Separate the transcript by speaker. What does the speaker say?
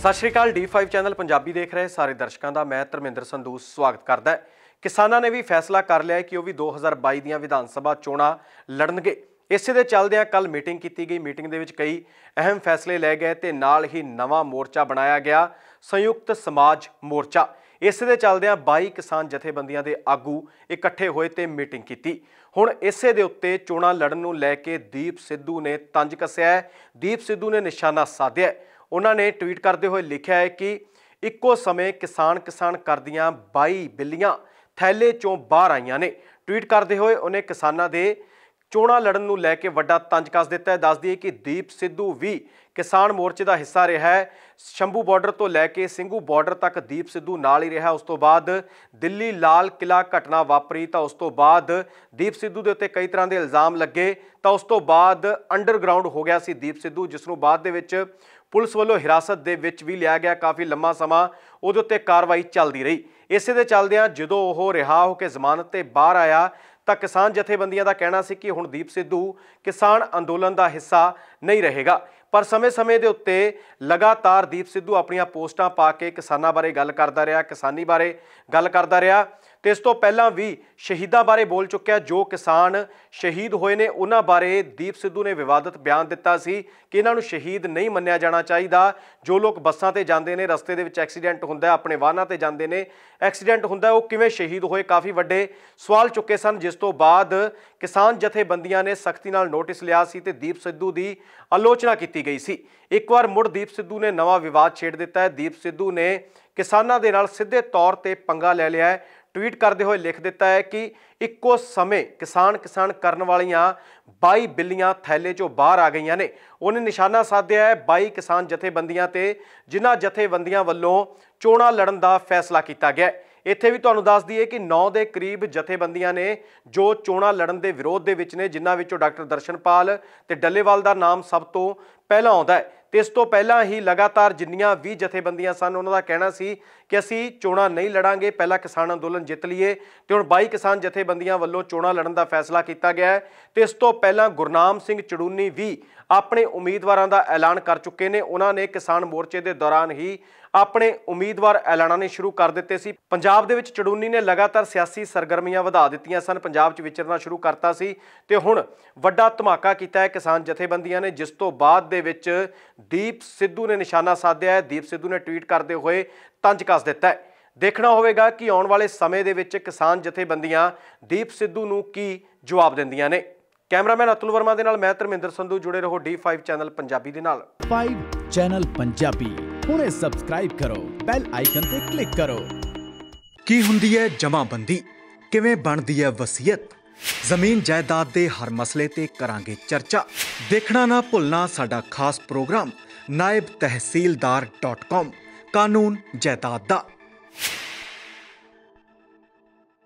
Speaker 1: ਸਤਿ ਸ਼੍ਰੀ ਅਕਾਲ D5 channel Punjabi ਦੇਖ ਰਹੇ ਸਾਰੇ ਦਰਸ਼ਕਾਂ ਦਾ ਮੈਂ ਧਰਮਿੰਦਰ ਸੰਧੂ ਸਵਾਗਤ ਕਰਦਾ ਕਿਸਾਨਾਂ ਨੇ ਵੀ ਫੈਸਲਾ ਕਰ ਲਿਆ ਹੈ ਕਿ ਉਹ ਵੀ 2022 ਦੀਆਂ ਵਿਧਾਨ ਸਭਾ ਚੋਣਾਂ ਲੜਨਗੇ ਇਸੇ ਦੇ ਚੱਲਦਿਆਂ ਕੱਲ ਮੀਟਿੰਗ ਕੀਤੀ ਗਈ ਮੀਟਿੰਗ ਦੇ ਵਿੱਚ ਕਈ ਅਹਿਮ ਫੈਸਲੇ ਲਏ ਗਏ ਤੇ ਨਾਲ ਹੀ ਨਵਾਂ ਮੋਰਚਾ ਬਣਾਇਆ ਗਿਆ ਸੰਯੁਕਤ ਸਮਾਜ ਮੋਰਚਾ ਇਸੇ ਦੇ ਚੱਲਦਿਆਂ 22 ਕਿਸਾਨ ਜਥੇਬੰਦੀਆਂ ਦੇ ਆਗੂ ਇਕੱਠੇ ਹੋਏ ਤੇ ਮੀਟਿੰਗ ਕੀਤੀ ਹੁਣ ਇਸੇ ਦੇ ਉੱਤੇ ਚੋਣਾਂ ਲੜਨ ਨੂੰ ਲੈ ਕੇ ਦੀਪ ਸਿੱਧੂ ਨੇ ਤੰਜ ਕੱਸਿਆ ਦੀਪ ਸਿੱਧੂ ਨੇ ਨਿਸ਼ਾਨਾ ਸਾਧਿਆ ਉਹਨਾਂ ਨੇ ਟਵੀਟ ਕਰਦੇ ਹੋਏ ਲਿਖਿਆ ਹੈ ਕਿ ਇੱਕੋ ਸਮੇਂ ਕਿਸਾਨ ਕਿਸਾਨ ਕਰਦੀਆਂ 22 ਬਿੱਲੀਆਂ ਥੈਲੇ ਚੋਂ ਬਾਹਰ ਆਈਆਂ ਨੇ ਟਵੀਟ ਕਰਦੇ ਹੋਏ ਉਹਨੇ ਕਿਸਾਨਾਂ ਦੇ ਚੋਣਾ ਲੜਨ ਨੂੰ ਲੈ ਕੇ ਵੱਡਾ ਤੰਜ ਕੱਸ ਦਿੱਤਾ ਹੈ ਦੱਸਦੀ ਹੈ ਕਿ ਦੀਪ ਸਿੱਧੂ ਵੀ ਕਿਸਾਨ ਮੋਰਚੇ ਦਾ ਹਿੱਸਾ ਰਿਹਾ ਹੈ ਸ਼ੰਭੂ ਬਾਰਡਰ ਤੋਂ ਲੈ ਕੇ ਸਿੰਘੂ ਬਾਰਡਰ ਤੱਕ ਦੀਪ ਸਿੱਧੂ ਨਾਲ ਹੀ ਰਿਹਾ ਉਸ ਤੋਂ ਬਾਅਦ ਦਿੱਲੀ ਲਾਲ ਕਿਲਾ ਘਟਨਾ ਵਾਪਰੀ ਤਾਂ ਉਸ ਤੋਂ ਬਾਅਦ ਦੀਪ ਸਿੱਧੂ ਦੇ ਉੱਤੇ ਕਈ ਤਰ੍ਹਾਂ ਦੇ ਇਲਜ਼ਾਮ ਲੱਗੇ ਤਾਂ ਉਸ ਤੋਂ ਬਾਅਦ ਅੰਡਰਗਰਾਉਂਡ ਹੋ ਗਿਆ ਸੀ ਦੀਪ ਸਿੱਧੂ ਜਿਸ ਨੂੰ ਬਾਅਦ ਦੇ ਵਿੱਚ ਪੁਲਿਸ ਵੱਲੋਂ ਹਿਰਾਸਤ ਦੇ ਵਿੱਚ ਵੀ ਲਿਆ ਗਿਆ ਕਾਫੀ ਲੰਮਾ ਸਮਾਂ ਉਹਦੇ ਉੱਤੇ ਕਾਰਵਾਈ ਚੱਲਦੀ ਰਹੀ ਇਸੇ ਦੇ ਚੱਲਦਿਆਂ ਜਦੋਂ ਉਹ ਰਿਹਾ ਹੋ ਕੇ ਜ਼ਮਾਨਤ ਤੇ ਬਾਹਰ ਆਇਆ ਤਾਂ ਕਿਸਾਨ ਜਥੇਬੰਦੀਆਂ ਦਾ ਕਹਿਣਾ ਸੀ ਕਿ ਹੁਣ ਦੀਪ ਸਿੱਧੂ ਕਿਸਾਨ ਅੰਦੋਲਨ ਦਾ ਹਿੱਸਾ ਨਹੀਂ ਰਹੇਗਾ ਪਰ ਸਮੇਂ-ਸਮੇਂ ਦੇ ਉੱਤੇ ਲਗਾਤਾਰ ਦੀਪ ਸਿੱਧੂ ਆਪਣੀਆਂ ਪੋਸਟਾਂ ਪਾ ਕੇ ਕਿਸਾਨਾਂ ਬਾਰੇ ਗੱਲ ਕਰਦਾ ਰਿਹਾ ਕਿਸਾਨੀ ਬਾਰੇ ਗੱਲ ਕਰਦਾ ਰਿਹਾ ਤੇ ਇਸ ਤੋਂ ਪਹਿਲਾਂ ਵੀ ਸ਼ਹੀਦਾਂ ਬਾਰੇ ਬੋਲ ਚੁੱਕਿਆ ਜੋ ਕਿਸਾਨ ਸ਼ਹੀਦ ਹੋਏ ਨੇ ਉਹਨਾਂ ਬਾਰੇ ਦੀਪ ਸਿੱਧੂ ਨੇ ਵਿਵਾਦਤ ਬਿਆਨ ਦਿੱਤਾ ਸੀ ਕਿ ਇਹਨਾਂ ਨੂੰ ਸ਼ਹੀਦ ਨਹੀਂ ਮੰਨਿਆ ਜਾਣਾ ਚਾਹੀਦਾ ਜੋ ਲੋਕ ਬੱਸਾਂ ਤੇ ਜਾਂਦੇ ਨੇ ਰਸਤੇ ਦੇ ਵਿੱਚ ਐਕਸੀਡੈਂਟ ਹੁੰਦਾ ਆਪਣੇ ਵਾਹਨਾਂ ਤੇ ਜਾਂਦੇ ਨੇ ਐਕਸੀਡੈਂਟ ਹੁੰਦਾ ਉਹ ਕਿਵੇਂ ਸ਼ਹੀਦ ਹੋਏ ਕਾਫੀ ਵੱਡੇ ਸਵਾਲ ਚੁੱਕੇ ਸਨ ਜਿਸ ਤੋਂ ਬਾਅਦ ਕਿਸਾਨ ਜਥੇਬੰਦੀਆਂ ਨੇ ਸਖਤੀ ਨਾਲ ਨੋਟਿਸ ਲਿਆ ਸੀ ਤੇ ਦੀਪ ਸਿੱਧੂ ਦੀ ਆਲੋਚਨਾ ਕੀਤੀ ਗਈ ਸੀ ਇੱਕ ਵਾਰ ਮੁੜ ਦੀਪ ਸਿੱਧੂ ਨੇ ਨਵਾਂ ਵਿਵਾਦ ਛੇੜ ਦਿੱਤਾ ਹੈ ਦੀਪ ਸਿੱਧੂ ਨੇ ਕਿਸਾਨਾਂ ਦੇ ਨਾਲ ਸਿੱਧੇ ਤੌਰ ਤੇ ਪੰਗਾ ਲੈ ਲਿਆ ਹੈ ਟਵੀਟ ਕਰਦੇ ਹੋਏ ਲਿਖ ਦਿੱਤਾ ਹੈ ਕਿ ਇੱਕੋ ਸਮੇਂ ਕਿਸਾਨ ਕਿਸਾਨ ਕਰਨ ਵਾਲੀਆਂ 22 ਬਿੱਲੀਆਂ ਥੈਲੇ ਚੋਂ ਬਾਹਰ ਆ ਗਈਆਂ ਨੇ ਉਹਨੇ ਨਿਸ਼ਾਨਾ ਸਾਧਿਆ ਹੈ 22 ਕਿਸਾਨ ਜਥੇਬੰਦੀਆਂ ਤੇ ਜਿਨ੍ਹਾਂ ਜਥੇਬੰਦੀਆਂ ਵੱਲੋਂ ਚੋਣਾਂ ਲੜਨ ਦਾ ਫੈਸਲਾ ਕੀਤਾ ਗਿਆ ਹੈ ਇੱਥੇ ਵੀ ਤੁਹਾਨੂੰ ਦੱਸ ਦਈਏ ਕਿ 9 ਦੇ ਕਰੀਬ ਜਥੇਬੰਦੀਆਂ ਨੇ ਜੋ ਚੋਣਾਂ ਲੜਨ ਦੇ ਵਿਰੋਧ ਦੇ ਵਿੱਚ ਨੇ ਜਿਨ੍ਹਾਂ ਵਿੱਚੋਂ ਡਾਕਟਰ ਦਰਸ਼ਨਪਾਲ ਤੇ ਡੱਲੇਵਾਲ ਦਾ ਨਾਮ ਸਭ ਤੋਂ ਪਹਿਲਾਂ ਆਉਂਦਾ ਹੈ ਤੇ ਇਸ ਤੋਂ ਪਹਿਲਾਂ ਹੀ ਲਗਾਤਾਰ ਜਿੰਨੀਆਂ ਵੀ ਜਥੇਬੰਦੀਆਂ ਸਨ ਉਹਨਾਂ ਦਾ ਕਹਿਣਾ ਸੀ ਕਿ ਅਸੀਂ ਚੋਣਾਂ ਨਹੀਂ ਲੜਾਂਗੇ ਪਹਿਲਾਂ ਕਿਸਾਨ ਅੰਦੋਲਨ ਜਿੱਤ ਲਈਏ ਤੇ ਹੁਣ 22 ਕਿਸਾਨ ਜਥੇਬੰਦੀਆਂ ਵੱਲੋਂ ਚੋਣਾਂ ਲੜਨ ਦਾ ਫੈਸਲਾ ਕੀਤਾ ਗਿਆ ਹੈ ਤੇ ਇਸ ਤੋਂ ਪਹਿਲਾਂ ਗੁਰਨਾਮ ਸਿੰਘ ਚੜੂਨੀ ਵੀ ਆਪਣੇ ਉਮੀਦਵਾਰਾਂ ਦਾ ਐਲਾਨ ਕਰ ਚੁੱਕੇ ਨੇ ਉਹਨਾਂ ਨੇ ਕਿਸਾਨ ਮੋਰਚੇ ਦੇ ਦੌਰਾਨ ਹੀ ਆਪਣੇ ਉਮੀਦਵਾਰ ਨੇ ਸ਼ੁਰੂ ਕਰ ਦਿੱਤੇ ਸੀ ਪੰਜਾਬ ਦੇ ਵਿੱਚ ਚੜੂਨੀ ਨੇ ਲਗਾਤਾਰ ਸਿਆਸੀ ਸਰਗਰਮੀਆਂ ਵਧਾ ਦਿੱਤੀਆਂ ਸਨ ਪੰਜਾਬ 'ਚ ਵਿਚਰਨਾ ਸ਼ੁਰੂ ਕਰਤਾ ਸੀ ਤੇ ਹੁਣ ਵੱਡਾ ਧਮਾਕਾ ਕੀਤਾ ਹੈ ਕਿਸਾਨ ਜਥੇਬੰਦੀਆਂ ਨੇ ਜਿਸ ਤੋਂ ਬਾਅਦ ਦੇ ਦੇ ਵਿੱਚ ਦੀਪ ਸਿੱਧੂ ਨੇ ਨਿਸ਼ਾਨਾ ਸਾਧਿਆ ਹੈ ਦੀਪ ਸਿੱਧੂ ਨੇ ਟਵੀਟ ਕਰਦੇ ਹੋਏ ਤੰਜ ਕੱਸ ਦਿੱਤਾ ਹੈ ਦੇਖਣਾ ਹੋਵੇਗਾ ਕਿ ਆਉਣ ਵਾਲੇ ਸਮੇਂ ਦੇ ਵਿੱਚ ਕਿਸਾਨ ਜਥੇਬੰਦੀਆਂ ਦੀਪ ਸਿੱਧੂ ਨੂੰ ਕੀ ਜਵਾਬ ਦਿੰਦੀਆਂ ਨੇ ਕੈਮਰਾਮੈਨ ਅਤੁਲ ਵਰਮਾ ਦੇ ਨਾਲ ਮੈਂ ਧਰਮਿੰਦਰ ਸੰਧੂ ਜੁੜੇ ਰਹੋ D5 ਚੈਨਲ ਪੰਜਾਬੀ ਦੇ ਨਾਲ 5 ਚੈਨਲ ਪੰਜਾਬੀ ਹੁਣੇ ਸਬਸਕ੍ਰਾਈਬ ਕਰੋ ਬੈਲ ਆਈਕਨ ਤੇ ਕਲਿੱਕ ਕਰੋ ਕੀ ਹੁੰਦੀ ਹੈ ਜਮਾਬੰਦੀ ਕਿਵੇਂ ਬਣਦੀ ਹੈ ਵਸੀਅਤ ਜ਼ਮੀਨ ਜਾਇਦਾਦ ਦੇ ਹਰ ਮਸਲੇ ਤੇ ਕਰਾਂਗੇ ਚਰਚਾ ਦੇਖਣਾ ਨਾ ਭੁੱਲਣਾ ਸਾਡਾ ਖਾਸ ਪ੍ਰੋਗਰਾਮ naibtehsildar.com ਕਾਨੂੰਨ ਜਾਇਦਾਦ ਦਾ